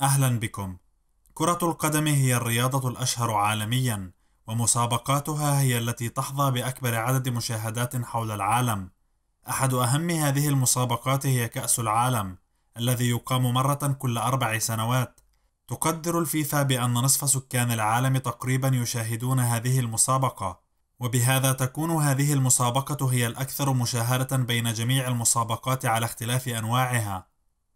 أهلا بكم. كرة القدم هي الرياضة الأشهر عالميا، ومسابقاتها هي التي تحظى بأكبر عدد مشاهدات حول العالم. أحد أهم هذه المسابقات هي كأس العالم، الذي يقام مرة كل أربع سنوات. تقدر الفيفا بأن نصف سكان العالم تقريبا يشاهدون هذه المسابقة، وبهذا تكون هذه المسابقة هي الأكثر مشاهدة بين جميع المسابقات على اختلاف أنواعها.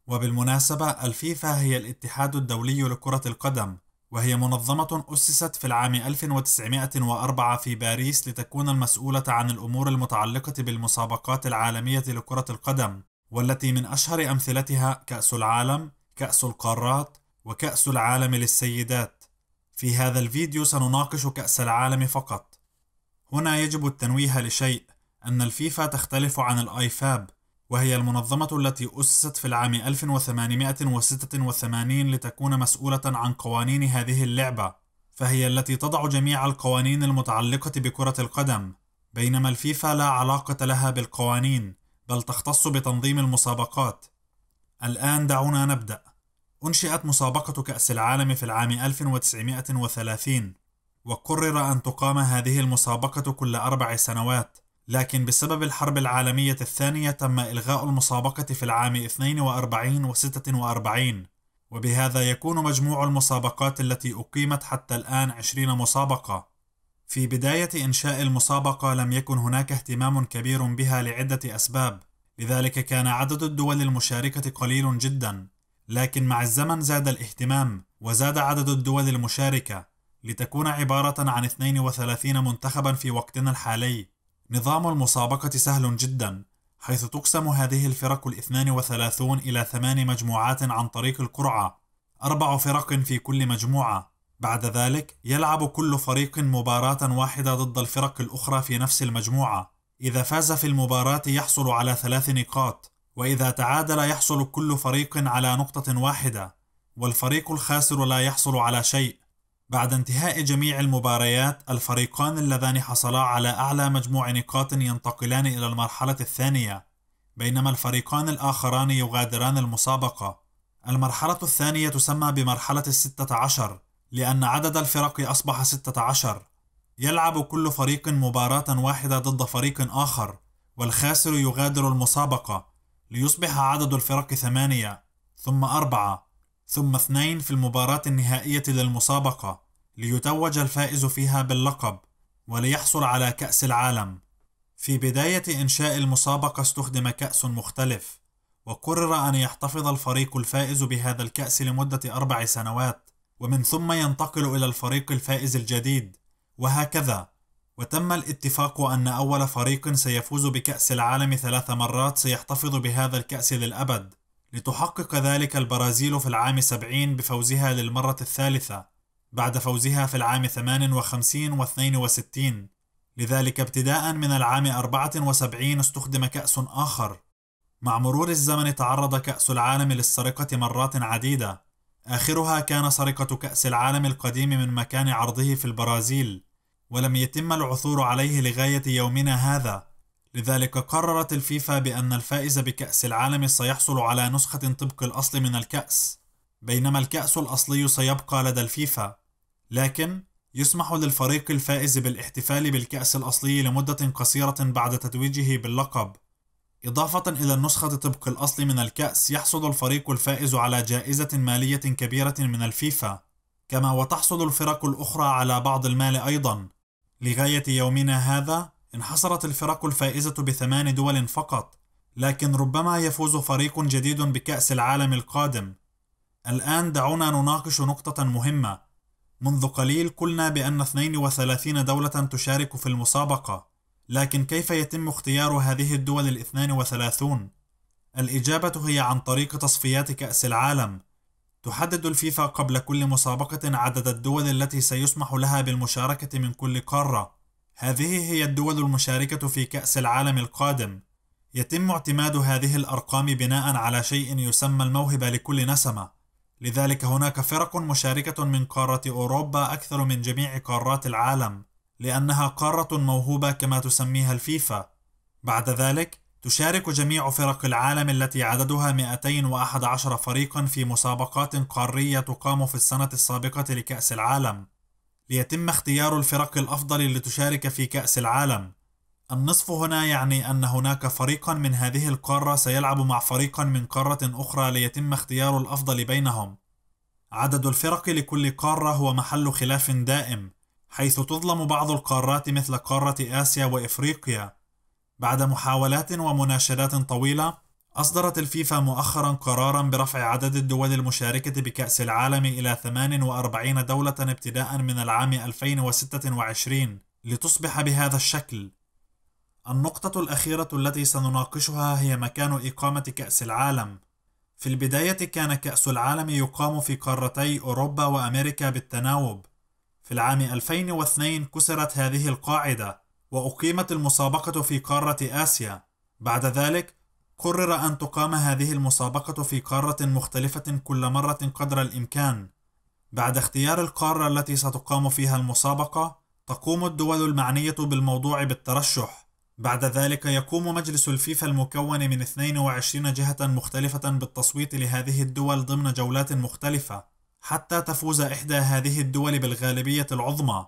وبالمناسبة الفيفا هي الاتحاد الدولي لكرة القدم وهي منظمة أسست في العام 1904 في باريس لتكون المسؤولة عن الأمور المتعلقة بالمسابقات العالمية لكرة القدم والتي من أشهر أمثلتها كأس العالم، كأس القارات، وكأس العالم للسيدات. في هذا الفيديو سنناقش كأس العالم فقط. هنا يجب التنويه لشيء أن الفيفا تختلف عن الآيفاب وهي المنظمة التي أسست في العام 1886 لتكون مسؤولة عن قوانين هذه اللعبة، فهي التي تضع جميع القوانين المتعلقة بكرة القدم، بينما الفيفا لا علاقة لها بالقوانين، بل تختص بتنظيم المسابقات. الآن دعونا نبدأ. أنشئت مسابقة كأس العالم في العام 1930، وقرر أن تقام هذه المسابقة كل أربع سنوات. لكن بسبب الحرب العالمية الثانية تم إلغاء المسابقة في العام 42 و 46 وبهذا يكون مجموع المسابقات التي أقيمت حتى الآن 20 مسابقة في بداية إنشاء المسابقة لم يكن هناك اهتمام كبير بها لعدة أسباب لذلك كان عدد الدول المشاركة قليل جدا لكن مع الزمن زاد الاهتمام وزاد عدد الدول المشاركة لتكون عبارة عن 32 منتخبا في وقتنا الحالي نظام المسابقة سهل جدا حيث تقسم هذه الفرق الاثنان وثلاثون إلى ثمان مجموعات عن طريق القرعة أربع فرق في كل مجموعة بعد ذلك يلعب كل فريق مباراة واحدة ضد الفرق الأخرى في نفس المجموعة إذا فاز في المباراة يحصل على ثلاث نقاط وإذا تعادل يحصل كل فريق على نقطة واحدة والفريق الخاسر لا يحصل على شيء بعد انتهاء جميع المباريات الفريقان اللذان حصلا على أعلى مجموع نقاط ينتقلان إلى المرحلة الثانية بينما الفريقان الآخران يغادران المسابقة المرحلة الثانية تسمى بمرحلة الستة عشر لأن عدد الفرق أصبح ستة عشر يلعب كل فريق مباراة واحدة ضد فريق آخر والخاسر يغادر المسابقة ليصبح عدد الفرق ثمانية ثم أربعة ثم اثنين في المباراة النهائية للمسابقة ليتوج الفائز فيها باللقب وليحصل على كأس العالم. في بداية إنشاء المسابقة استخدم كأس مختلف، وقرر أن يحتفظ الفريق الفائز بهذا الكأس لمدة أربع سنوات، ومن ثم ينتقل إلى الفريق الفائز الجديد، وهكذا. وتم الاتفاق أن أول فريق سيفوز بكأس العالم ثلاث مرات سيحتفظ بهذا الكأس للأبد، لتحقق ذلك البرازيل في العام 70 بفوزها للمرة الثالثة، بعد فوزها في العام 58 و 62 لذلك ابتداء من العام 74 استخدم كأس آخر مع مرور الزمن تعرض كأس العالم للسرقة مرات عديدة آخرها كان سرقة كأس العالم القديم من مكان عرضه في البرازيل ولم يتم العثور عليه لغاية يومنا هذا لذلك قررت الفيفا بأن الفائز بكأس العالم سيحصل على نسخة طبق الأصل من الكأس بينما الكأس الأصلي سيبقى لدى الفيفا لكن يسمح للفريق الفائز بالاحتفال بالكأس الأصلي لمدة قصيرة بعد تتويجه باللقب إضافة إلى النسخة طبق الأصل من الكأس يحصل الفريق الفائز على جائزة مالية كبيرة من الفيفا كما وتحصل الفرق الأخرى على بعض المال أيضا لغاية يومنا هذا انحصرت الفرق الفائزة بثمان دول فقط لكن ربما يفوز فريق جديد بكأس العالم القادم الآن دعونا نناقش نقطة مهمة منذ قليل قلنا بأن 32 دولة تشارك في المسابقة، لكن كيف يتم اختيار هذه الدول الـ 32 الإجابة هي عن طريق تصفيات كأس العالم. تحدد الفيفا قبل كل مسابقة عدد الدول التي سيسمح لها بالمشاركة من كل قارة. هذه هي الدول المشاركة في كأس العالم القادم. يتم اعتماد هذه الأرقام بناء على شيء يسمى الموهبة لكل نسمة. لذلك هناك فرق مشاركة من قارة أوروبا أكثر من جميع قارات العالم لأنها قارة موهوبة كما تسميها الفيفا بعد ذلك تشارك جميع فرق العالم التي عددها 211 فريقا في مسابقات قارية تقام في السنة السابقة لكأس العالم ليتم اختيار الفرق الأفضل لتشارك في كأس العالم النصف هنا يعني أن هناك فريقا من هذه القارة سيلعب مع فريق من قارة أخرى ليتم اختيار الأفضل بينهم. عدد الفرق لكل قارة هو محل خلاف دائم، حيث تظلم بعض القارات مثل قارة آسيا وإفريقيا. بعد محاولات ومناشدات طويلة، أصدرت الفيفا مؤخرا قرارا برفع عدد الدول المشاركة بكأس العالم إلى 48 دولة ابتداء من العام 2026 لتصبح بهذا الشكل النقطة الأخيرة التي سنناقشها هي مكان إقامة كأس العالم. في البداية كان كأس العالم يقام في قارتي أوروبا وأمريكا بالتناوب. في العام 2002 كسرت هذه القاعدة، وأقيمت المسابقة في قارة آسيا. بعد ذلك، قرر أن تقام هذه المسابقة في قارة مختلفة كل مرة قدر الإمكان. بعد اختيار القارة التي ستقام فيها المسابقة، تقوم الدول المعنية بالموضوع بالترشح. بعد ذلك يقوم مجلس الفيفا المكون من 22 جهة مختلفة بالتصويت لهذه الدول ضمن جولات مختلفة حتى تفوز إحدى هذه الدول بالغالبية العظمى.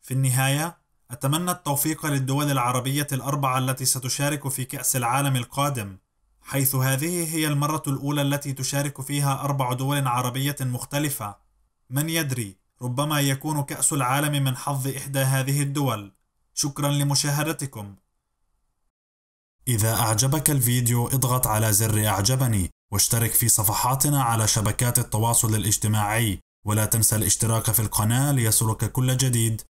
في النهاية، أتمنى التوفيق للدول العربية الأربعة التي ستشارك في كأس العالم القادم، حيث هذه هي المرة الأولى التي تشارك فيها أربع دول عربية مختلفة. من يدري، ربما يكون كأس العالم من حظ إحدى هذه الدول. شكرا لمشاهدتكم إذا أعجبك الفيديو اضغط على زر أعجبني واشترك في صفحاتنا على شبكات التواصل الاجتماعي ولا تنسى الاشتراك في القناة ليصلك كل جديد